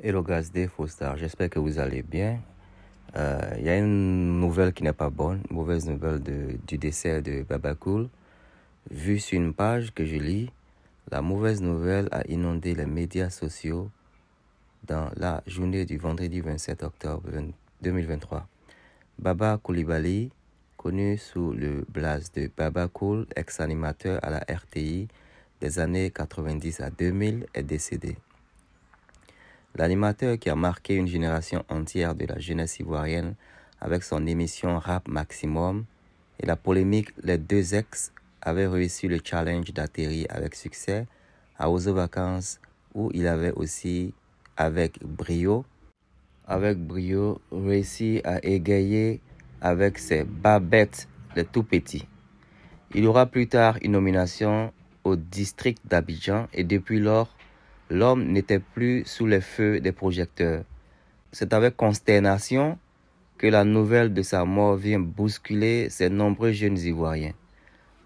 Hello Gazdé, Foster. J'espère que vous allez bien. Il euh, y a une nouvelle qui n'est pas bonne, mauvaise nouvelle de, du décès de Babacool. Vu sur une page que je lis, la mauvaise nouvelle a inondé les médias sociaux dans la journée du vendredi 27 octobre 2023. Baba Koulibaly, connu sous le blaze de Baba Cool, ex-animateur à la RTI des années 90 à 2000, est décédé. L'animateur qui a marqué une génération entière de la jeunesse ivoirienne avec son émission Rap Maximum et la polémique Les deux ex avait réussi le challenge d'atterrir avec succès à Ozo Vacances où il avait aussi avec brio avec brio réussi à égayer avec ses babettes les tout petits. Il aura plus tard une nomination au district d'Abidjan et depuis lors L'homme n'était plus sous les feux des projecteurs. C'est avec consternation que la nouvelle de sa mort vient bousculer ces nombreux jeunes Ivoiriens.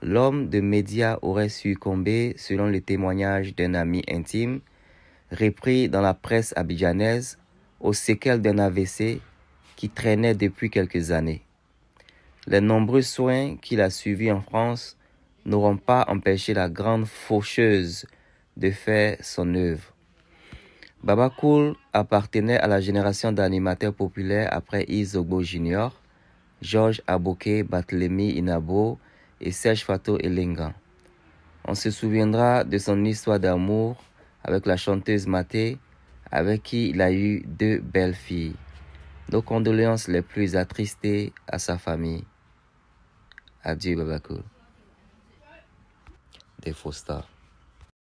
L'homme de médias aurait succombé, selon le témoignage d'un ami intime, repris dans la presse abidjanaise, aux séquelles d'un AVC qui traînait depuis quelques années. Les nombreux soins qu'il a suivis en France n'auront pas empêché la grande faucheuse de faire son œuvre. Baba Cool appartenait à la génération d'animateurs populaires après Isogo Jr., Georges Aboké, Barthélemy Inabo et Serge Fato Elingan. On se souviendra de son histoire d'amour avec la chanteuse Maté, avec qui il a eu deux belles filles. Nos condoléances les plus attristées à sa famille. Adieu, Babacool. Des faux